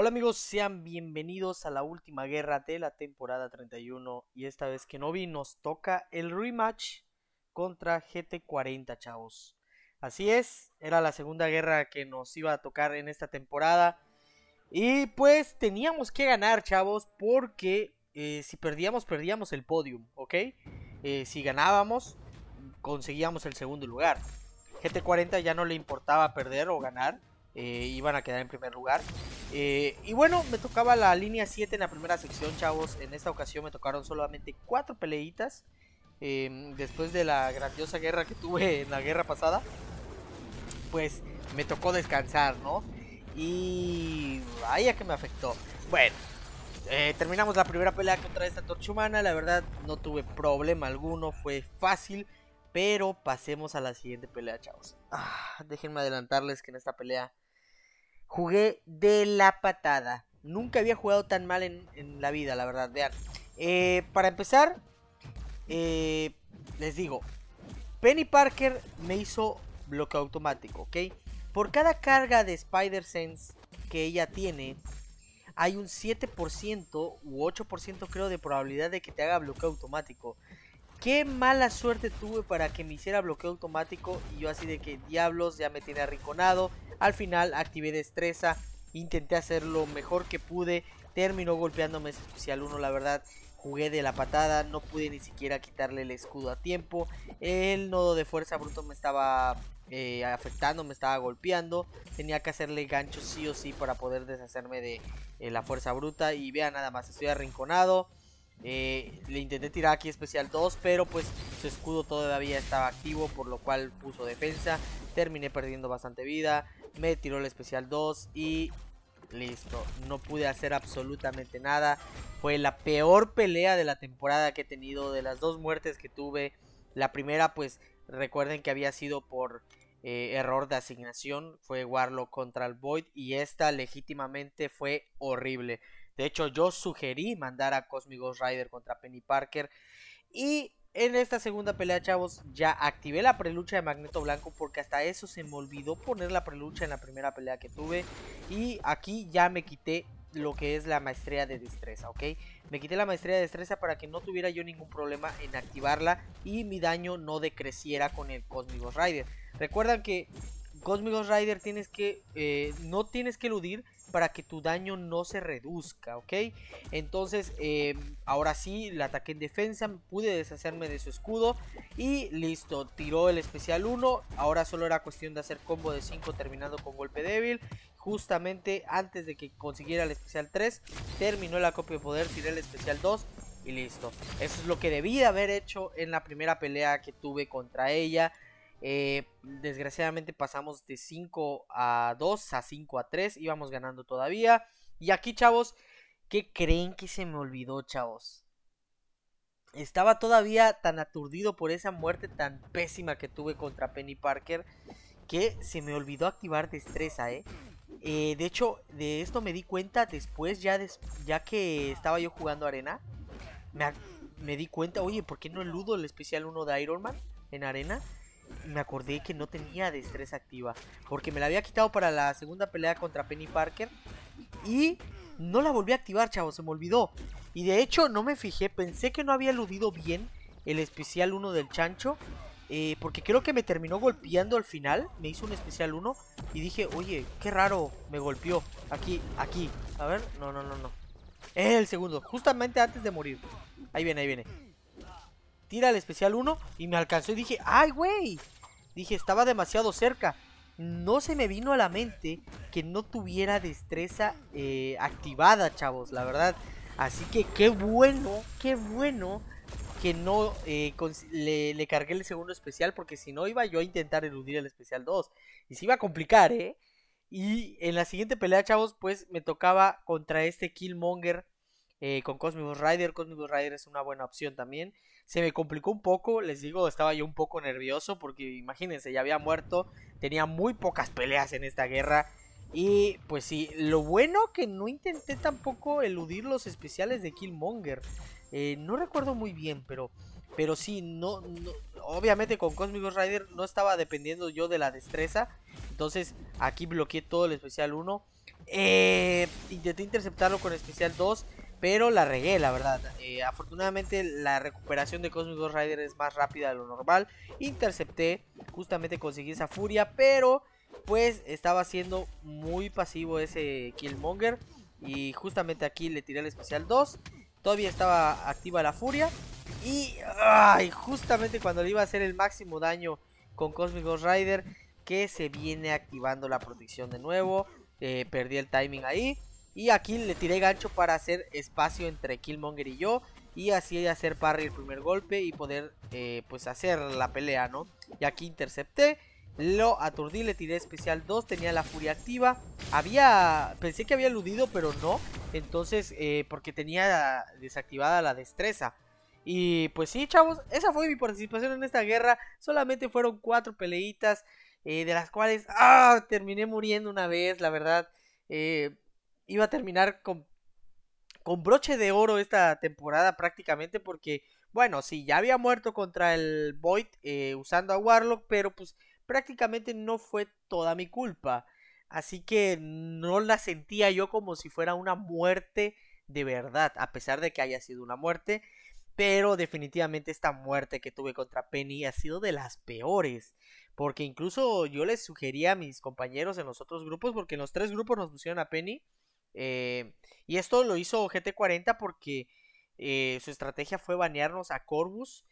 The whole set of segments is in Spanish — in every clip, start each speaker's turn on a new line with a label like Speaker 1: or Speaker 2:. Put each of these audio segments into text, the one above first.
Speaker 1: Hola amigos, sean bienvenidos a la última guerra de la temporada 31 y esta vez que no vi nos toca el rematch contra GT40 chavos. Así es, era la segunda guerra que nos iba a tocar en esta temporada y pues teníamos que ganar chavos porque eh, si perdíamos perdíamos el podium, ¿ok? Eh, si ganábamos conseguíamos el segundo lugar. GT40 ya no le importaba perder o ganar, eh, iban a quedar en primer lugar. Eh, y bueno, me tocaba la línea 7 en la primera sección, chavos. En esta ocasión me tocaron solamente 4 peleitas. Em, después de la grandiosa guerra que tuve en la guerra pasada, pues me tocó descansar, ¿no? Y vaya que me afectó. Bueno, eh, terminamos la primera pelea contra esta torcha humana. La verdad, no tuve problema alguno, fue fácil. Pero pasemos a la siguiente pelea, chavos. Ah, déjenme adelantarles que en esta pelea Jugué de la patada. Nunca había jugado tan mal en, la vida, la verdad. Vean. Eh, para empezar, eh, les digo, Penny Parker me hizo bloqueo automático, ¿ok? Por cada carga de Spider-Sense que ella tiene, hay un 7% u 8% creo de probabilidad de que te haga bloqueo automático. Qué mala suerte tuve para que me hiciera bloqueo automático y yo así de que diablos ya me tiene arrinconado, al final activé destreza, intenté hacer lo mejor que pude, terminó golpeándome ese especial 1, la verdad jugué de la patada, no pude ni siquiera quitarle el escudo a tiempo, el nodo de fuerza bruta me estaba eh, afectando, me estaba golpeando, tenía que hacerle gancho sí o sí para poder deshacerme de eh, la fuerza bruta y vea nada más, estoy arrinconado. Eh, le intenté tirar aquí especial 2, pero pues su escudo todavía estaba activo, por lo cual puso defensa. Terminé perdiendo bastante vida me tiró el especial 2 y listo. No pude hacer absolutamente nada. Fue la peor pelea de la temporada que he tenido, de las dos muertes que tuve. La primera, pues recuerden que había sido por eh, error de asignación, fue Warlock contra el Void y esta legítimamente fue horrible. De hecho, yo sugerí mandar a Cosmic Rider contra Penny Parker y en esta segunda pelea, chavos, ya activé la prelucha de Magneto Blanco porque hasta eso se me olvidó poner la prelucha en la primera pelea que tuve. Y aquí ya me quité lo que es la maestría de destreza, ¿ok? Me quité la maestría de destreza para que no tuviera yo ningún problema en activarla y mi daño no decreciera con el Cosmigos Rider. Recuerdan que Cosmigos Rider tienes que, eh, no tienes que eludir, para que tu daño no se reduzca, ¿ok? Entonces, eh, ahora sí, la ataqué en defensa, pude deshacerme de su escudo y listo, tiró el especial 1, ahora solo era cuestión de hacer combo de 5 terminando con golpe débil, justamente antes de que consiguiera el especial 3, terminó la copia de poder, tiré el especial 2 y listo. Eso es lo que debí haber hecho en la primera pelea que tuve contra ella. Eh, desgraciadamente pasamos de 5 a 2 a 5 a 3. Íbamos ganando todavía. Y aquí, chavos, ¿qué creen que se me olvidó, chavos? Estaba todavía tan aturdido por esa muerte tan pésima que tuve contra Penny Parker que se me olvidó activar destreza, ¿eh? eh de hecho, de esto me di cuenta después, ya, ya que estaba yo jugando arena. Me, me di cuenta, oye, ¿por qué no eludo el especial 1 de Iron Man en arena? me acordé que no tenía destreza activa. Porque me la había quitado para la segunda pelea contra Penny Parker. Y no la volví a activar, chavos, se me olvidó. Y de hecho no me fijé, pensé que no había aludido bien el especial 1 del chancho. Eh, porque creo que me terminó golpeando al final. Me hizo un especial 1. Y dije, oye, qué raro, me golpeó. Aquí, aquí. A ver, no, no, no, no. el segundo, justamente antes de morir. Ahí viene, ahí viene. Tira el especial 1 y me alcanzó y dije, ¡ay, güey! Dije, estaba demasiado cerca. No se me vino a la mente que no tuviera destreza eh, activada, chavos, la verdad. Así que qué bueno, qué bueno que no eh, le, le, cargué el segundo especial porque si no iba yo a intentar eludir el especial 2 y se iba a complicar, ¿eh? Y en la siguiente pelea, chavos, pues me tocaba contra este Killmonger eh, con Cosmicus Rider. Cosmicus Rider es una buena opción también. Se me complicó un poco, les digo, estaba yo un poco nervioso porque imagínense, ya había muerto, tenía muy pocas peleas en esta guerra. Y pues sí, lo bueno que no intenté tampoco eludir los especiales de Killmonger. Eh, no recuerdo muy bien, pero, pero sí, no, obviamente con Cosmicus Rider no estaba dependiendo yo de la destreza. Entonces aquí bloqueé todo el especial 1. Eh, intenté interceptarlo con especial 2. Pero la regué, la verdad. Eh, afortunadamente la recuperación de Cosmic Ghost Rider es más rápida de lo normal. Intercepté, justamente conseguí esa furia, pero pues estaba siendo muy pasivo ese Killmonger. Y justamente aquí le tiré el especial 2. Todavía estaba activa la furia. Y justamente cuando le iba a hacer el máximo daño con Cosmic Ghost Rider, que se viene activando la protección de nuevo. Eh, perdí el timing ahí. Y aquí le tiré gancho para hacer espacio entre Killmonger y yo. Y así hacer parry el primer golpe y poder eh, pues hacer la pelea, ¿no? Y aquí intercepté. Lo aturdí, le tiré especial 2, tenía la furia activa. Había. Pensé que había eludido, pero no. Entonces, eh, porque tenía desactivada la destreza. Y pues sí, chavos, esa fue mi participación en esta guerra. Solamente fueron cuatro peleitas. Eh, de las cuales. ¡Ah! Terminé muriendo una vez, la verdad. Eh, iba a terminar con, con broche de oro esta temporada prácticamente porque, bueno, sí, ya había muerto contra el Void eh, usando a Warlock, pero pues prácticamente no fue toda mi culpa. Así que no la sentía yo como si fuera una muerte de verdad, a pesar de que haya sido una muerte. Pero definitivamente esta muerte que tuve contra Penny ha sido de las peores. Porque incluso yo les sugería a mis compañeros en los otros grupos, porque en los tres grupos nos pusieron a Penny. Eh, y esto lo hizo GT40 porque eh, su estrategia fue banearnos a Corvus,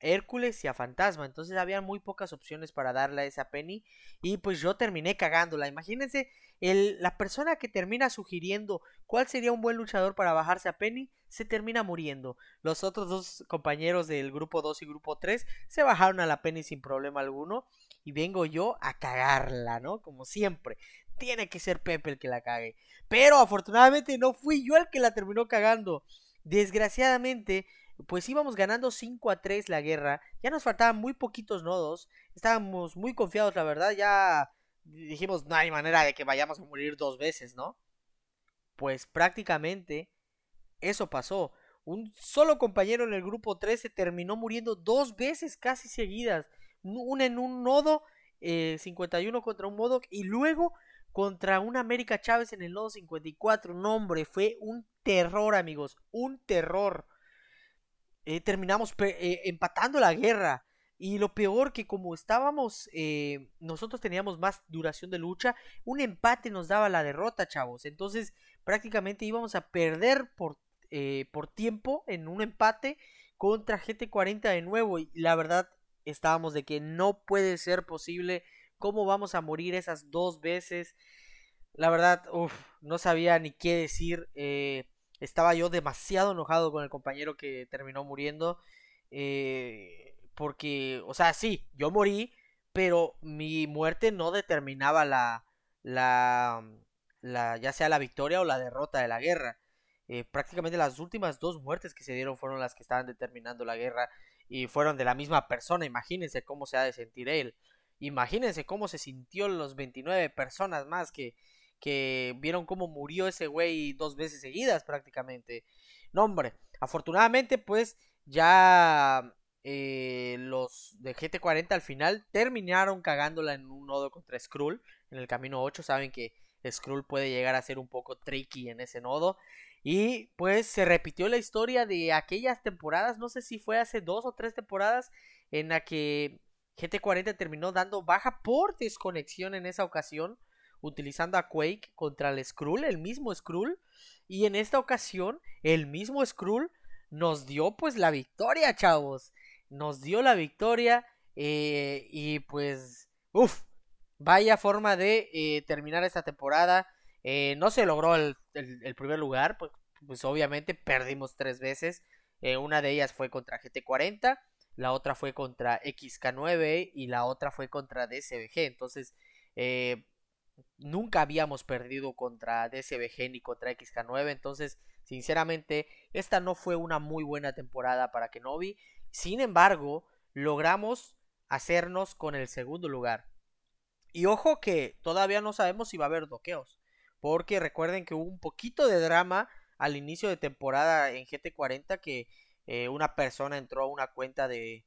Speaker 1: Hércules y a Fantasma. Entonces había muy pocas opciones para darle a esa Penny. Y pues yo terminé cagándola. Imagínense, la persona que termina sugiriendo cuál sería un buen luchador para bajarse a Penny se termina muriendo. Los otros dos compañeros del grupo 2 y grupo 3 se bajaron a la Penny sin problema alguno. Y vengo yo a cagarla, ¿no? Como siempre tiene que ser Pepe el que la cague. Pero afortunadamente no fui yo el que la terminó cagando. Desgraciadamente, pues íbamos ganando 5 a 3 la guerra. Ya nos faltaban muy poquitos nodos. Estábamos muy confiados, la verdad. Ya dijimos, no hay manera de que vayamos a morir dos veces, ¿no? Pues prácticamente eso pasó. Un solo compañero en el grupo 13 terminó muriendo dos veces casi seguidas. Una en un nodo, 51 eh, contra un modo, y luego contra un América Chávez en el Nodo 54. No, hombre, fue un terror, amigos, un terror. Eh, terminamos eh, empatando la guerra. Y lo peor que como estábamos, eh, nosotros teníamos más duración de lucha, un empate nos daba la derrota, chavos. Entonces prácticamente íbamos a perder por, por tiempo en un empate contra GT40 de nuevo. Y la verdad estábamos de que no puede ser posible cómo vamos a morir esas dos veces. La verdad, no sabía ni qué decir. Eh, estaba yo demasiado enojado con el compañero que terminó muriendo. Eh, porque, o sea, sí, yo morí, pero mi muerte no determinaba la, la, ya sea la victoria o la derrota de la guerra. Eh, prácticamente las últimas dos muertes que se dieron fueron las que estaban determinando la guerra y fueron de la misma persona. Imagínense cómo se ha de sentir él. Imagínense cómo se sintió los 29 personas más que, que vieron cómo murió ese güey dos veces seguidas prácticamente. No, hombre, afortunadamente pues ya eh, los de GT40 al final terminaron cagándola en un nodo contra Skrull en el camino 8. Saben que Skrull puede llegar a ser un poco tricky en ese nodo. Y pues se repitió la historia de aquellas temporadas, no sé si fue hace dos o tres temporadas, en la que GT40 terminó dando baja por desconexión en esa ocasión, utilizando a Quake contra el Skrull, el mismo Skrull. Y en esta ocasión, el mismo Skrull nos dio pues la victoria, chavos. Nos dio la victoria eh, y pues, uff, vaya forma de eh, terminar esta temporada. Eh, no se logró el, primer lugar, pues, pues, obviamente perdimos tres veces. una de ellas fue contra GT40 la otra fue contra XK9 y la otra fue contra DSBG. Entonces, eh, nunca habíamos perdido contra DSBG ni contra XK9. Entonces, sinceramente, esta no fue una muy buena temporada para Kenobi. Sin embargo, logramos hacernos con el segundo lugar. Y ojo que todavía no sabemos si va a haber doqueos. Porque recuerden que hubo un poquito de drama al inicio de temporada en GT40 que eh, una persona entró a una cuenta de,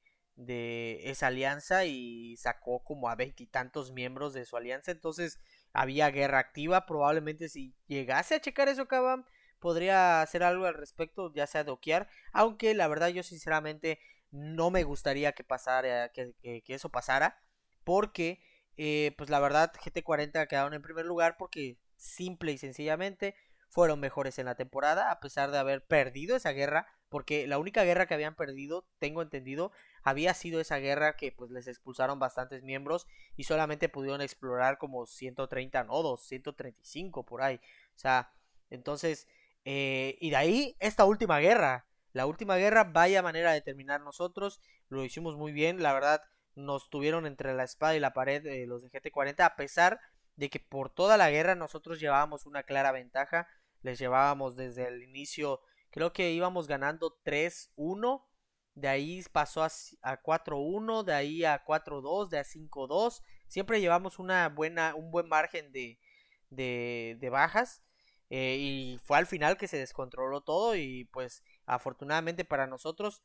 Speaker 1: esa alianza y sacó como a veintitantos miembros de su alianza. Entonces había guerra activa. Probablemente si llegase a checar eso, Kabam, podría hacer algo al respecto, ya sea doquear. Aunque la verdad yo sinceramente no me gustaría que pasara, que, eso pasara. Porque, eh, pues la verdad, GT40 quedaron en primer lugar porque simple y sencillamente fueron mejores en la temporada, a pesar de haber perdido esa guerra porque la única guerra que habían perdido, tengo entendido, había sido esa guerra que pues les expulsaron bastantes miembros y solamente pudieron explorar como 130 nodos, 135 por ahí. O sea, entonces, eh, y de ahí esta última guerra, la última guerra, vaya manera de terminar nosotros, lo hicimos muy bien, la verdad, nos tuvieron entre la espada y la pared eh, los de GT40, a pesar de que por toda la guerra nosotros llevábamos una clara ventaja, les llevábamos desde el inicio Creo que íbamos ganando 3-1. De ahí pasó a, 4-1, de ahí a 4-2, de a 5-2. Siempre llevamos una buena, un buen margen de, bajas. Eh, y fue al final que se descontroló todo y pues afortunadamente para nosotros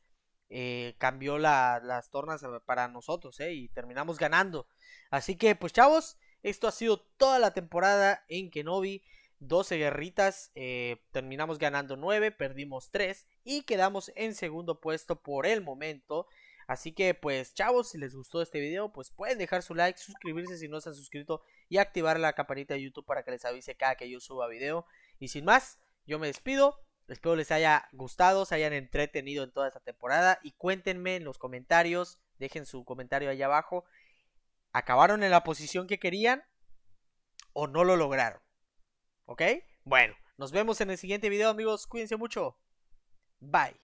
Speaker 1: eh, cambió las tornas para nosotros eh, y terminamos ganando. Así que pues chavos, esto ha sido toda la temporada en Kenobi. 12 guerritas, eh, terminamos ganando 9, perdimos 3 y quedamos en segundo puesto por el momento. Así que pues chavos, si les gustó este video, pues pueden dejar su like, suscribirse si no se han suscrito y activar la campanita de YouTube para que les avise cada que yo suba video. Y sin más, yo me despido. Espero les haya gustado, se hayan entretenido en toda esta temporada y cuéntenme en los comentarios, dejen su comentario ahí abajo. ¿Acabaron en la posición que querían o no lo lograron? ¿Ok? Bueno, nos vemos en el siguiente video amigos. Cuídense mucho. Bye.